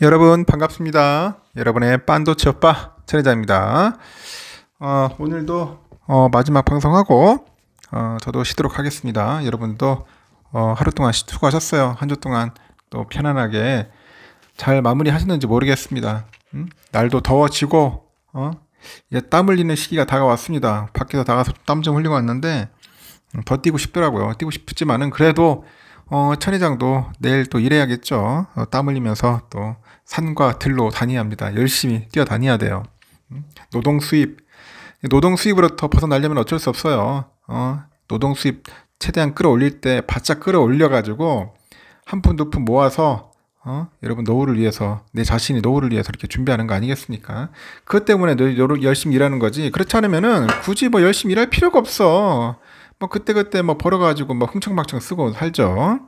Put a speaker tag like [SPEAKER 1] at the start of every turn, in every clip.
[SPEAKER 1] 여러분 반갑습니다. 여러분의 반도체 오빠 천혜자입니다. 어, 오늘도 어, 마지막 방송하고 어, 저도 쉬도록 하겠습니다. 여러분도 어, 하루 동안 수고하셨어요. 한 주 동안 또 편안하게 잘 마무리 하셨는지 모르겠습니다. 음? 날도 더워지고 어? 이제 땀 흘리는 시기가 다가왔습니다. 밖에서 나가서 땀 좀 흘리고 왔는데 음, 더 뛰고 싶더라고요. 뛰고 싶지만은 그래도 어, 천회장도 내일 또 일해야겠죠. 어, 땀 흘리면서 또 산과 들로 다녀야 합니다. 열심히 뛰어다녀야 돼요. 음, 노동 수입. 노동 수입으로부터 벗어나려면 어쩔 수 없어요. 어, 노동 수입 최대한 끌어올릴 때 바짝 끌어올려가지고 한푼두푼 모아서 어? 여러분 노후를 위해서 내 자신이 노후를 위해서 이렇게 준비하는 거 아니겠습니까? 그것 때문에 열심히 일하는 거지. 그렇지 않으면은 굳이 뭐 열심히 일할 필요가 없어. 뭐 그때그때 뭐 벌어가지고 뭐 흥청망청 쓰고 살죠.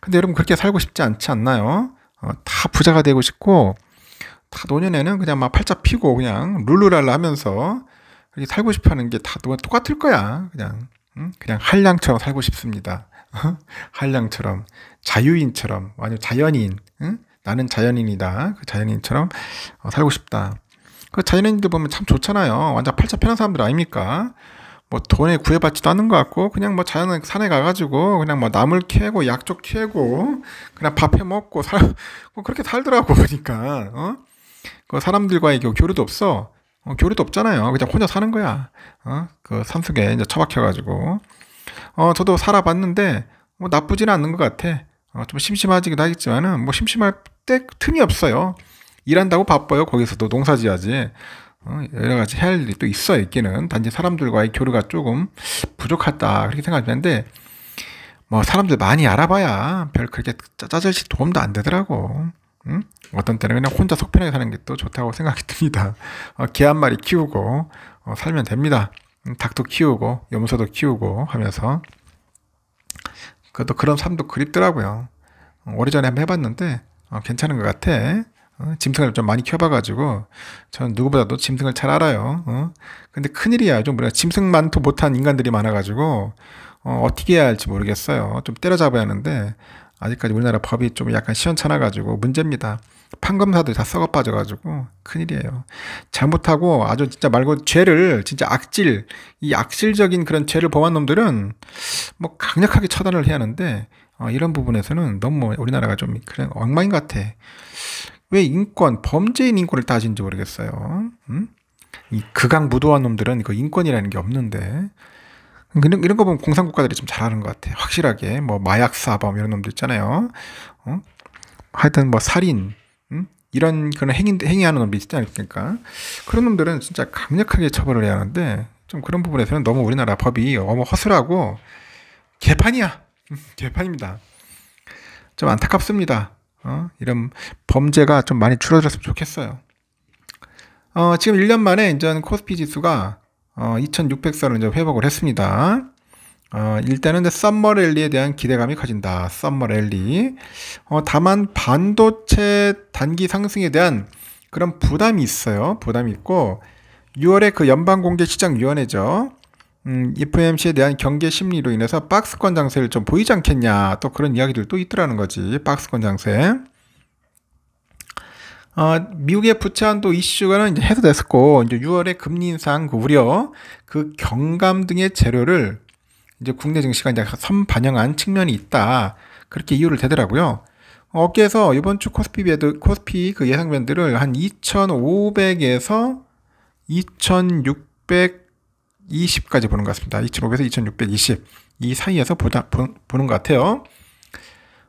[SPEAKER 1] 근데 여러분 그렇게 살고 싶지 않지 않나요? 어, 다 부자가 되고 싶고 다 노년에는 그냥 막 팔자 피고 그냥 룰루랄라 하면서 이렇게 살고 싶어 하는 게 다 똑같을 거야. 그냥 응? 그냥 한량처럼 살고 싶습니다. 한량처럼 자유인처럼 완전 자연인 응? 나는 자연인이다. 그 자연인처럼 어, 살고 싶다. 그 자연인들 보면 참 좋잖아요. 완전 팔자 편한 사람들 아닙니까? 뭐 돈에 구애받지도 않는 것 같고 그냥 뭐 자연 산에 가가지고 그냥 뭐 나물 캐고 약초 캐고 그냥 밥해 먹고 살뭐 그렇게 살더라고 보니까 어? 그 사람들과의 교류도 없어 어, 교류도 없잖아요 그냥 혼자 사는 거야 어? 그 산속에 이제 처박혀가지고 어 저도 살아봤는데 뭐 나쁘지는 않는 것 같아 어, 좀 심심하지기도 하겠지만은 뭐 심심할 때 틈이 없어요 일한다고 바빠요 거기서도 농사지어야지 어, 여러 가지 해야 할 일이 또 있어 있기는 단지 사람들과의 교류가 조금 부족하다 그렇게 생각하는데 뭐 사람들 많이 알아봐야 별 그렇게 짜잘식 도움도 안 되더라고. 응? 어떤 때는 그냥 혼자 속편하게 사는 게 또 좋다고 생각이 듭니다. 어, 개한 마리 키우고 어, 살면 됩니다. 음, 닭도 키우고 염소도 키우고 하면서 그것도 그런 삶도 그립더라고요. 어, 오래전에 한번 해봤는데 어, 괜찮은 것 같아. 어? 짐승을 좀 많이 키워봐가지고 저는 누구보다도 짐승을 잘 알아요. 어? 근데 큰일이야. 좀 뭐냐 짐승만도 못한 인간들이 많아가지고 어, 떻게 해야 할지 모르겠어요. 좀 때려잡아야 하는데 아직까지 우리나라 법이 좀 약간 시원찮아가지고 문제입니다. 판검사들 다 썩어 빠져가지고 큰일이에요. 잘못하고 아주 진짜 말고 죄를 진짜 악질 이 악질적인 그런 죄를 범한 놈들은 뭐 강력하게 처단을 해야 하는데 어, 이런 부분에서는 너무 우리나라가 좀 그냥 엉망인 것 같아. 왜 인권, 범죄인 인권을 따진지 모르겠어요. 음? 이 극강 무도한 놈들은 그 인권이라는 게 없는데 이런, 이런 거 보면 공산국가들이 좀 잘하는 것 같아. 확실하게 뭐 마약 사범 이런 놈들 있잖아요. 어? 하여튼 뭐 살인 음? 이런 그런 행위 행위하는 놈들 있지 않습니까? 그런 놈들은 진짜 강력하게 처벌을 해야 하는데 좀 그런 부분에서는 너무 우리나라 법이 너무 허술하고 개판이야. 음, 개판입니다. 좀 안타깝습니다. 어? 이런 범죄가 좀 많이 줄어들었으면 좋겠어요. 어, 지금 1년 만에 이제 코스피 지수가 어, 2,600선을 이제 회복을 했습니다. 어, 일단은 이제 썸머 랠리에 대한 기대감이 커진다. 썸머 랠리. 어, 다만 반도체 단기 상승에 대한 그런 부담이 있어요. 부담이 있고 6월에 그 연방공개시장위원회죠. 음, FMC에 대한 경계 심리로 인해서 박스권 장세를 좀 보이지 않겠냐 또 그런 이야기들도 있더라는 거지 박스권 장세 어, 미국의 부채 한도 이슈가는 이제 해소됐었고 이제 6월에 금리 인상 그 우려 그 경감 등의 재료를 이제 국내 증시가 이제 선 반영한 측면이 있다 그렇게 이유를 대더라고요. 어깨에서 이번 주 코스피 배드 코스피 그 예상 변들을 한 2,500에서 2,600 20까지 보는 것 같습니다. 2500에서 2620. 이 사이에서 보다, 보, 는것 같아요.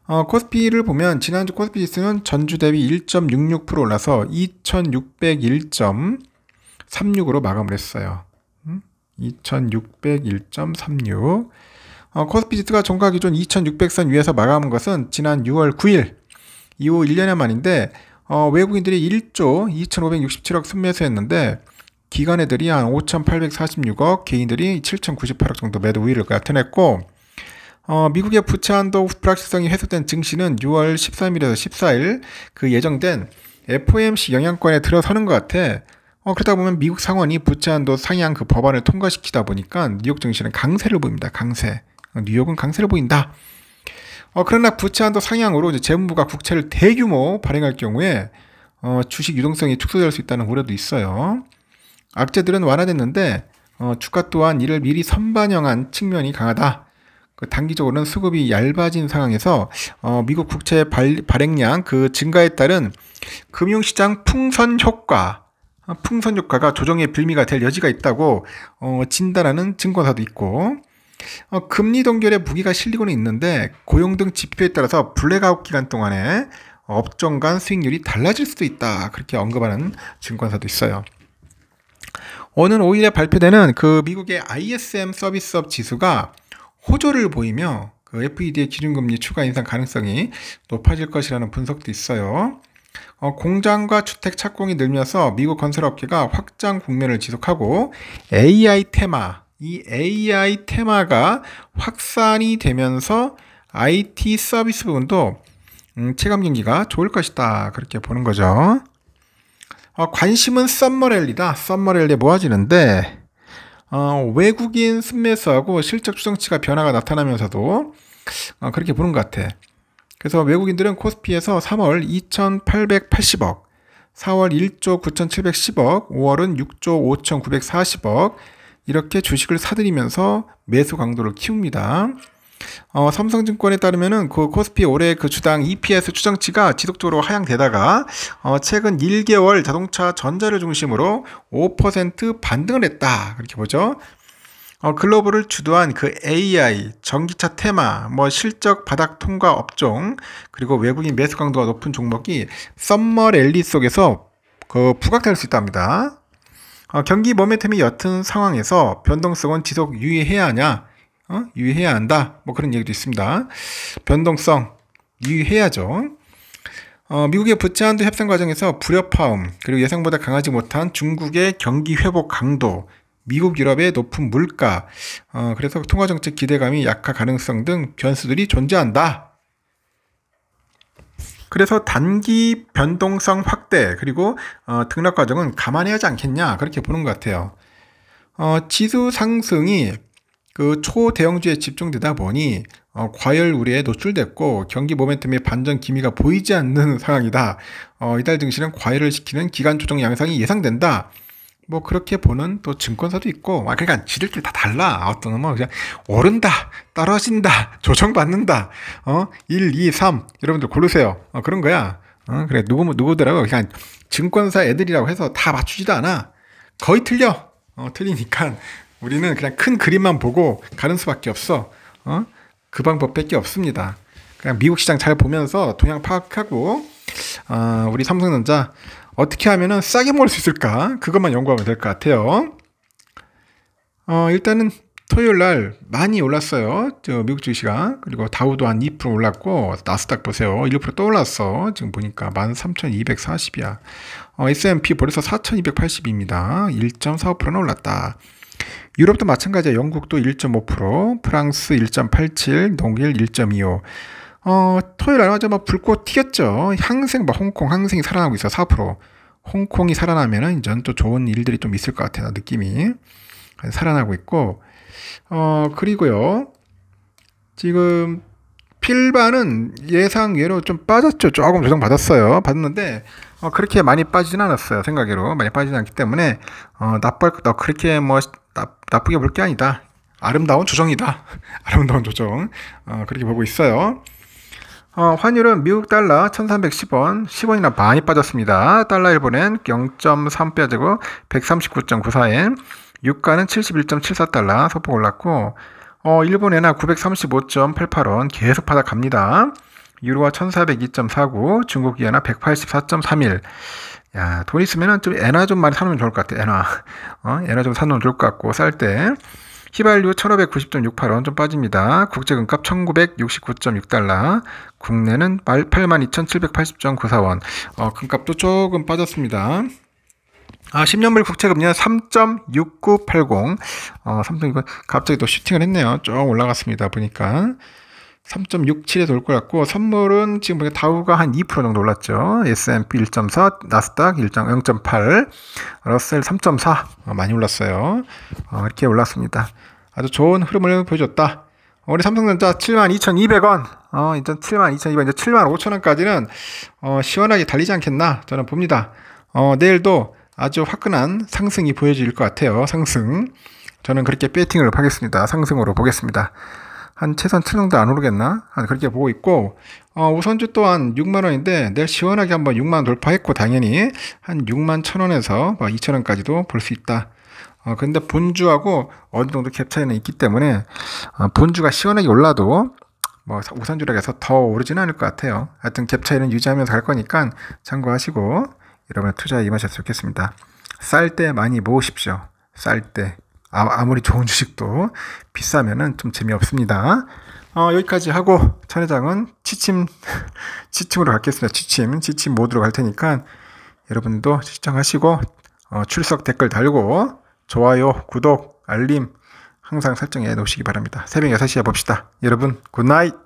[SPEAKER 1] 어, 코스피를 보면 지난주 코스피 지수는 전주 대비 1.66% 올라서 2601.36으로 마감을 했어요. 2601.36. 음? 어, 코스피 지수가 종가 기준 2600선 위에서 마감한 것은 지난 6월 9일 이후 1년여 만인데 어, 외국인들이 1조 2567억 순매수했는데 기관 애들이 한 5,846억, 개인들이 7,098억 정도 매도 우위를 나타냈고 어, 미국의 부채한도 불확실성이 해소된 증시는 6월 13일에서 14일 그 예정된 FOMC 영향권에 들어서는 것 같아. 어, 그러다 보면 미국 상원이 부채한도 상향 그 법안을 통과시키다 보니까 뉴욕 증시는 강세를 보입니다. 강세. 어, 뉴욕은 강세를 보인다. 어, 그러나 부채한도 상향으로 이제 재무부가 국채를 대규모 발행할 경우에 어, 주식 유동성이 축소될 수 있다는 우려도 있어요. 악재들은 완화됐는데 어, 주가 또한 이를 미리 선반영한 측면이 강하다. 그 단기적으로는 수급이 얇아진 상황에서 어, 미국 국채 발, 발행량 그 증가에 따른 금융시장 풍선 효과 어, 풍선 효과가 조정의 빌미가 될 여지가 있다고 어, 진단하는 증권사도 있고 어, 금리 동결의 무기가 실리고는 있는데 고용 등 지표에 따라서 블랙아웃 기간 동안에 업종 간 수익률이 달라질 수도 있다 그렇게 언급하는 증권사도 있어요. 오는 5일에 발표되는 그 미국의 ISM 서비스업 지수가 호조를 보이며 그 FED의 기준금리 추가 인상 가능성이 높아질 것이라는 분석도 있어요. 어, 공장과 주택 착공이 늘면서 미국 건설업계가 확장 국면을 지속하고 AI 테마, 이 AI 테마가 확산이 되면서 IT 서비스 부분도 음, 체감 경기가 좋을 것이다. 그렇게 보는 거죠. 어, 관심은 썸머렐리다. 썸머렐리에 모아지는데 뭐 어, 외국인 순매수하고 실적 추정치가 변화가 나타나면서도 어, 그렇게 보는 것 같아. 그래서 외국인들은 코스피에서 3월 2,880억, 4월 1조 9,710억, 5월은 6조 5,940억 이렇게 주식을 사들이면서 매수 강도를 키웁니다. 어, 삼성증권에 따르면은 그 코스피 올해 그 주당 EPS 추정치가 지속적으로 하향되다가 어, 최근 1개월 자동차 전자를 중심으로 5% 반등을 했다 그렇게 보죠. 어, 글로벌을 주도한 그 AI, 전기차 테마, 뭐 실적 바닥 통과 업종, 그리고 외국인 매수 강도가 높은 종목이 썸머 랠리 속에서 그 부각될 수 있답니다. 어, 경기 모멘텀이 옅은 상황에서 변동성은 지속 유의해야 하냐? 어? 유의해야 한다. 뭐 그런 얘기도 있습니다. 변동성 유의해야죠. 어, 미국의 부채한도 협상 과정에서 불협화음 그리고 예상보다 강하지 못한 중국의 경기 회복 강도 미국 유럽의 높은 물가 어, 그래서 통화정책 기대감이 약화 가능성 등 변수들이 존재한다. 그래서 단기 변동성 확대 그리고 어, 등락 과정은 감안해야 하지 않겠냐 그렇게 보는 것 같아요. 어, 지수 상승이 그 초대형주에 집중되다 보니 어, 과열 우려에 노출됐고 경기 모멘텀의 반전 기미가 보이지 않는 상황이다. 어, 이달 증시는 과열을 시키는 기간 조정 양상이 예상된다. 뭐 그렇게 보는 또 증권사도 있고 아 그러니까 지들끼리 다 달라 어떤 놈 뭐 그냥 오른다 떨어진다 조정받는다 어 1, 2, 3 여러분들 고르세요 어 그런 거야 어 그래 누구 누구더라고 그냥 증권사 애들이라고 해서 다 맞추지도 않아 거의 틀려 어 틀리니까 우리는 그냥 큰 그림만 보고 가는 수밖에 없어. 어? 그 방법밖에 없습니다. 그냥 미국 시장 잘 보면서 동향 파악하고 어, 우리 삼성전자 어떻게 하면 싸게 모을수 있을까 그것만 연구하면 될 것 같아요. 어, 일단은 토요일 날 많이 올랐어요. 저 미국 주식가 그리고 다우도 한 2% 올랐고 나스닥 보세요. 1%또 올랐어. 지금 보니까 13,240이야. 어, S&P 벌써 4,280입니다. 1.45%는 올랐다. 유럽도 마찬가지야. 영국도 1.5%, 프랑스 1.87, 독일 1.25. 어, 토요일 날마저 막 불꽃 튀겼죠 항생 막 뭐 홍콩 항생이 살아나고 있어. 4%. 홍콩이 살아나면은 이제 또 좋은 일들이 좀 있을 것 같아. 나 느낌이. 살아나고 있고. 어, 그리고요. 지금 필반은 예상외로 좀 빠졌죠. 조금 조정 받았어요. 받는데 어, 그렇게 많이 빠지진 않았어요. 생각외로 많이 빠지진 않기 때문에 어, 나빠 어, 그렇게 뭐 나쁘게 볼 게 아니다. 아름다운 조정이다. 아름다운 조정. 어, 그렇게 보고 있어요. 어, 환율은 미국 달러 1310원, 10원이나 많이 빠졌습니다. 달러 일본엔 0.3 빠지고 139.94엔, 유가는 71.74달러 소폭 올랐고, 어, 일본에나 935.88원 계속 받아갑니다. 유로화 1402.49, 중국 위안화 184.31. 야, 돈 있으면은 좀 엔화 좀 많이 사놓으면 좋을 것 같아. 엔화. 어, 엔화 좀 사놓으면 좋을 것 같고, 쌀 때. 휘발유 1590.68원 좀 빠집니다. 국제금값 1969.6달러. 국내는 82,780.94원. 어, 금값도 조금 빠졌습니다. 아, 10년물 국채금리는 3.6980. 어, 3.69. 갑자기 또 슈팅을 했네요. 쭉 올라갔습니다. 보니까. 3.67에 돌것 같고 선물은 지금 보니까 다우가 한 2% 정도 올랐죠. S&P 1.4, 나스닥 0.8, 러셀 3.4 어, 많이 올랐어요. 어, 이렇게 올랐습니다. 아주 좋은 흐름을 보여줬다. 우리 삼성전자 72,200원, 어, 이제 72,200원, 이제 75,000원까지는 어, 시원하게 달리지 않겠나 저는 봅니다. 어, 내일도 아주 화끈한 상승이 보여질 것 같아요. 상승. 저는 그렇게 배팅을 하겠습니다. 상승으로 보겠습니다. 한 최소한 7 정도 안 오르겠나? 그렇게 보고 있고 어, 우선주 또한 6만 원인데 내일 시원하게 한번 6만 원 돌파했고 당연히 한 6만 1천 원에서 2천 뭐 원까지도 볼 수 있다. 어, 근데 본주하고 어느 정도 갭 차이는 있기 때문에 어, 본주가 시원하게 올라도 뭐 우선주라고 해서 더 오르지는 않을 것 같아요. 하여튼 갭 차이는 유지하면서 갈 거니까 참고하시고 여러분의 투자에 임하셨으면 좋겠습니다. 쌀 때 많이 모으십시오. 쌀 때. 아, 아무리 좋은 주식도 비싸면은 좀 재미없습니다. 어, 여기까지 하고 차례장은 지침 지침으로 갈겠습니다. 지침 지침 모드로 갈 테니까 여러분도 시청하시고 어, 출석 댓글 달고 좋아요 구독 알림 항상 설정해 놓으시기 바랍니다. 새벽 6시에 봅시다. 여러분 굿나잇